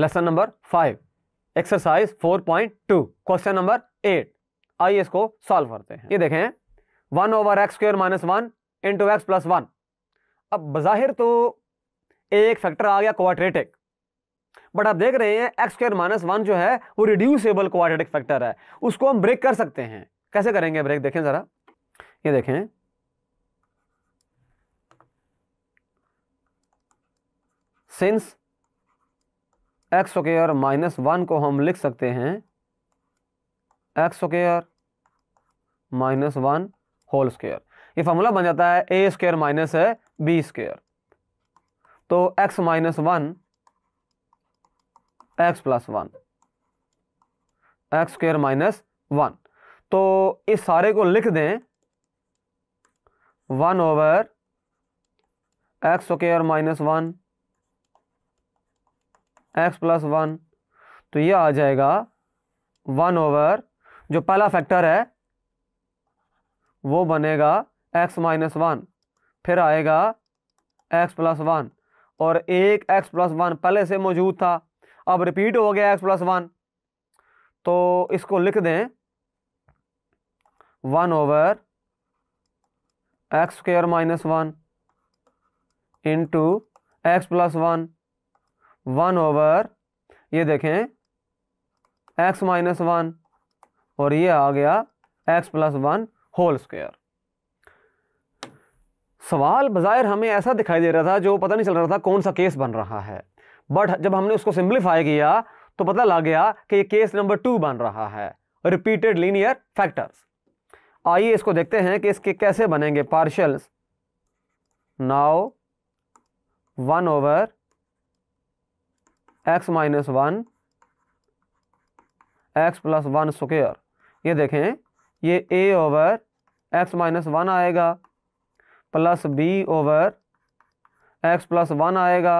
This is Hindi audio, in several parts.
lesson number five exercise four point two question number eight आइए इसको सॉल्व करते हैं ये देखें one over x square minus one into x plus one अब बाहिर तो एक फैक्टर आ गया क्वाड्रेटिक बट आप देख रहे हैं एक्स स्क्र माइनस वन जो है वो रिड्यूसेबल क्वाड्रेटिक फैक्टर है उसको हम ब्रेक कर सकते हैं कैसे करेंगे ब्रेक देखें ज़रा ये देखें since x square minus one को हम लिख सकते हैं x square minus one whole square ये फॉर्मूला बन जाता है ए स्क्र माइनस है बी स्क्र तो x minus one x plus one x square minus one तो इस सारे को लिख दें one over x square minus one x plus one तो ये आ जाएगा वन ओवर जो पहला फैक्टर है वो बनेगा एक्स माइनस वन फिर आएगा एक्स प्लस वन और एक एक्स प्लस वन पहले से मौजूद था अब रिपीट हो गया एक्स प्लस वन तो इसको लिख दें one over x square minus one into x plus one one over ये देखें एक्स माइनस वन और ये आ गया x plus one whole square सवाल बाज़ाहिर हमें ऐसा दिखाई दे रहा था जो पता नहीं चल रहा था कौन सा केस बन रहा है बट जब हमने उसको सिंप्लीफाई किया तो पता लग गया कि ये केस नंबर टू बन रहा है रिपीटेड लीनियर फैक्टर्स आइए इसको देखते हैं कि इसके कैसे बनेंगे partials now one over x minus one x plus one square ये देखें ये a over x minus one आएगा plus b over x plus one आएगा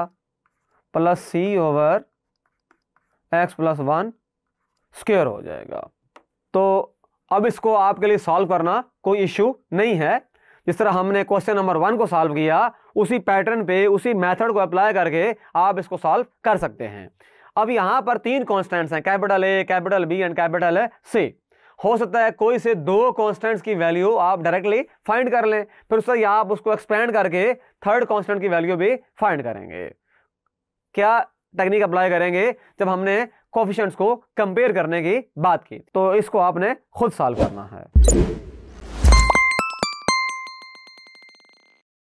plus c over x plus one square हो जाएगा तो अब इसको आपके लिए सॉल्व करना कोई इश्यू नहीं है जिस तरह हमने क्वेश्चन नंबर वन को सॉल्व किया उसी पैटर्न पे उसी मेथड को अप्लाई करके आप इसको सॉल्व कर सकते हैं अब यहाँ पर तीन कॉन्स्टेंट्स हैं capital A capital B and capital C हो सकता है कोई से दो कॉन्स्टेंट्स की वैल्यू आप डायरेक्टली फाइंड कर लें फिर उससे आप उसको एक्सपेंड करके थर्ड कॉन्स्टेंट की वैल्यू भी फाइंड करेंगे क्या टेक्निक अप्लाई करेंगे जब हमने कॉफिशंट्स को कंपेयर करने की बात की तो इसको आपने खुद सॉल्व करना है